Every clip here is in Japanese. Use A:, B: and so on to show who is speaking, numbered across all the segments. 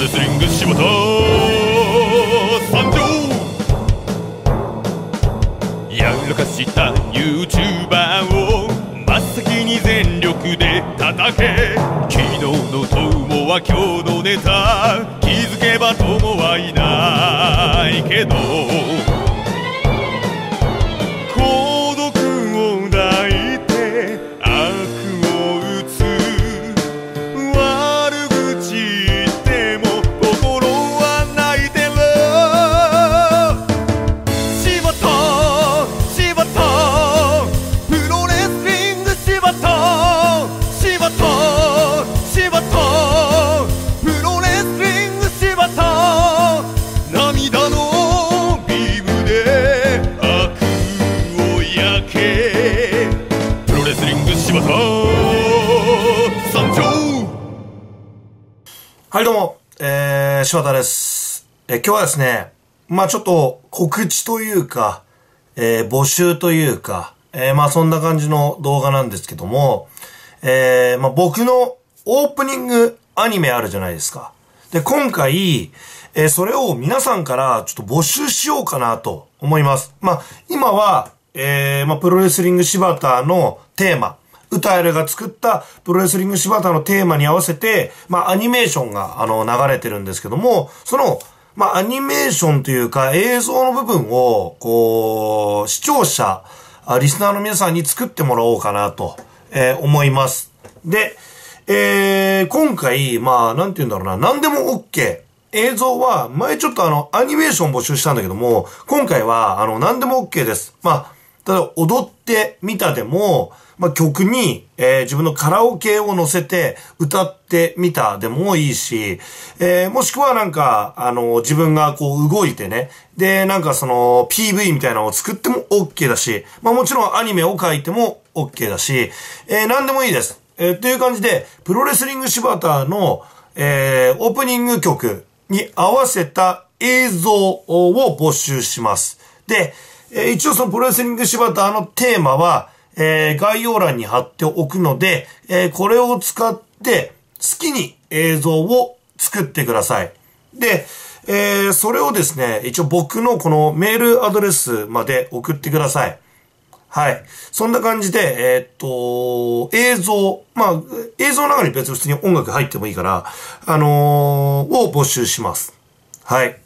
A: レスリング柴田参上やらかした YouTuber を真っ先に全力で叩け昨日の友は今日のネタ気づけば友はいないけどはいどうも、えー、柴田です。えー、今日はですね、まあちょっと告知というか、えー、募集というか、えー、まあそんな感じの動画なんですけども、えー、まあ僕のオープニングアニメあるじゃないですか。で、今回、えー、それを皆さんからちょっと募集しようかなと思います。まあ今は、えー、まあプロレスリング柴田のテーマ、歌えるが作ったプロレスリング柴田のテーマに合わせて、まあ、アニメーションが、あの、流れてるんですけども、その、まあ、アニメーションというか、映像の部分を、こう、視聴者、リスナーの皆さんに作ってもらおうかなと、えー、思います。で、えー、今回、まあ、なんて言うんだろうな、何でも OK。映像は、前ちょっとあの、アニメーション募集したんだけども、今回は、あの、何でも OK です。まあ、ただ、踊ってみたでも、まあ、曲に、えー、自分のカラオケを乗せて歌ってみたでもいいし、えー、もしくはなんか、あの、自分がこう動いてね、で、なんかその PV みたいなのを作っても OK だし、まあ、もちろんアニメを書いても OK だし、えー、何でもいいです。えー、という感じで、プロレスリング柴田の、えー、オープニング曲に合わせた映像を募集します。で、えー、一応そのプロレスリング柴田のテーマは、えー、概要欄に貼っておくので、えー、これを使って好きに映像を作ってください。で、えー、それをですね、一応僕のこのメールアドレスまで送ってください。はい。そんな感じで、えー、っと、映像、まあ、映像の中に別に普通に音楽入ってもいいから、あのー、を募集します。はい。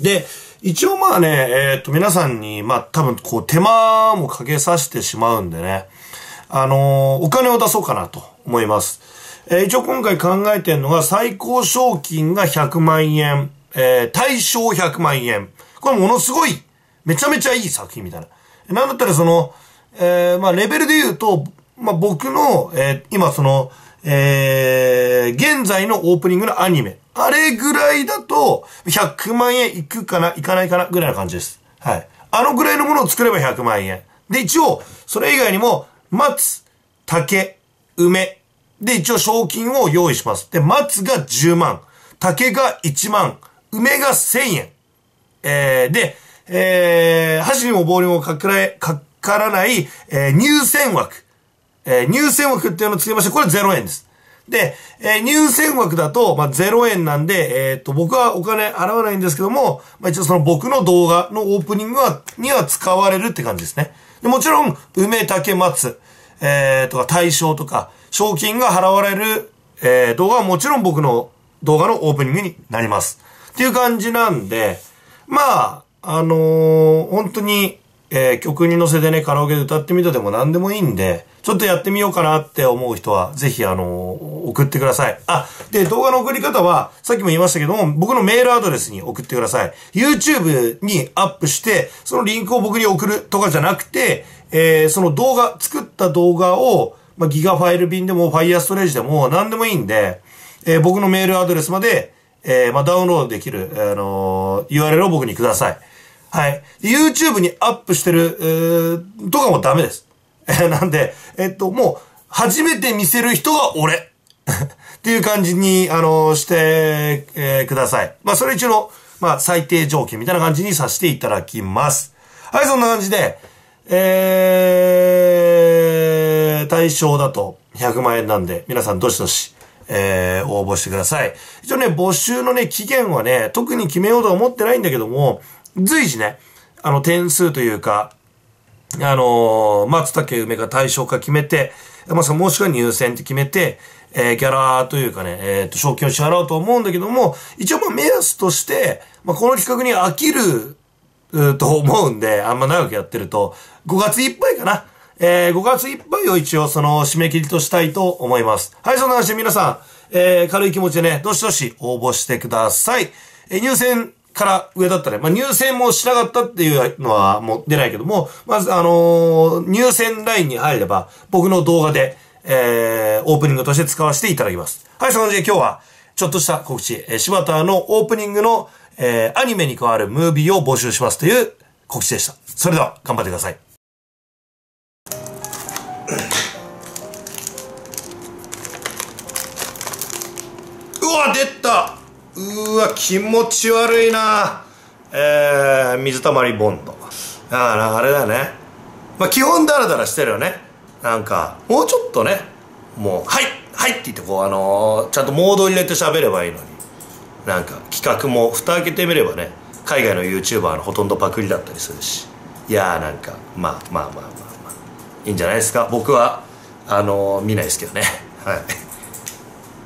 A: で、一応まあね、えっ、と、皆さんに、まあ多分こう手間もかけさせてしまうんでね、あのー、お金を出そうかなと思います。えー、一応今回考えてるのが最高賞金が100万円、えー、対象100万円。これものすごい、めちゃめちゃいい作品みたいな。なんだったらその、えー、まあレベルで言うと、まあ僕の、えー、今その、えー、現在のオープニングのアニメ。あれぐらいだと、100万円いくかな、いかないかな、ぐらいな感じです。はい。あのぐらいのものを作れば100万円。で、一応、それ以外にも、松、竹、梅。で、一応賞金を用意します。で、松が10万、竹が1万、梅が1000円。えー、で、えー、箸にもボールにもかから、かからない、えー、入選枠。えー、入選枠っていうのをつけまして、これ0円です。で、えー、入選枠だと、まあ、0円なんで、えー、っと、僕はお金払わないんですけども、まあ、一応その僕の動画のオープニングは、には使われるって感じですね。でもちろん、梅竹松、えー、とか対象とか、賞金が払われる、えー、動画はもちろん僕の動画のオープニングになります。っていう感じなんで、まあ、あのー、本当に、えー、曲に乗せてね、カラオケで歌ってみたでも何でもいいんで、ちょっとやってみようかなって思う人は、ぜひ、あの、送ってください。あ、で、動画の送り方は、さっきも言いましたけども、僕のメールアドレスに送ってください。YouTube にアップして、そのリンクを僕に送るとかじゃなくて、えー、その動画、作った動画を、まあ、ギガファイル便でも、ファイアストレージでも、何でもいいんで、えー、僕のメールアドレスまで、えー、まあ、ダウンロードできる、あのー、URL を僕にください。はい。YouTube にアップしてる、えー、とかもダメです。なんで、えっと、もう、初めて見せる人は俺 っていう感じに、あの、して、えー、ください。まあ、それ一応の、まあ、最低条件みたいな感じにさせていただきます。はい、そんな感じで、えー、対象だと100万円なんで、皆さんどしどし、えー、応募してください。一応ね、募集のね、期限はね、特に決めようとは思ってないんだけども、随時ね、あの、点数というか、あのー、松竹梅が対象化決めて、まあ、もしくは入選って決めて、えー、ギャラというかね、えっ、ー、と、賞金を支払うと思うんだけども、一応まあ目安として、まあ、この企画に飽きる、と思うんで、あんま長くやってると、5月いっぱいかな。えー、5月いっぱいを一応その締め切りとしたいと思います。はい、そんな話で皆さん、えー、軽い気持ちでね、どしどし応募してください。えー、入選から上だったら、まあ、入選もしなかったっていうのはもう出ないけども、まず、あのー、入選ラインに入れば、僕の動画で、えー、オープニングとして使わせていただきます。はい、そな感じで今日は、ちょっとした告知、えー、柴田のオープニングの、えー、アニメに変わるムービーを募集しますという告知でした。それでは、頑張ってください。うわ、出たうわ気持ち悪いなえー、水たまりボンドあああれだねまあ基本ダラダラしてるよねなんかもうちょっとねもう「はいはい」って言ってこうあのー、ちゃんとモード入れて喋ればいいのになんか企画も蓋開けてみればね海外の YouTuber のほとんどパクリだったりするしいやーなんかまあまあまあまあまあいいんじゃないですか僕はあのー、見ないですけどねはい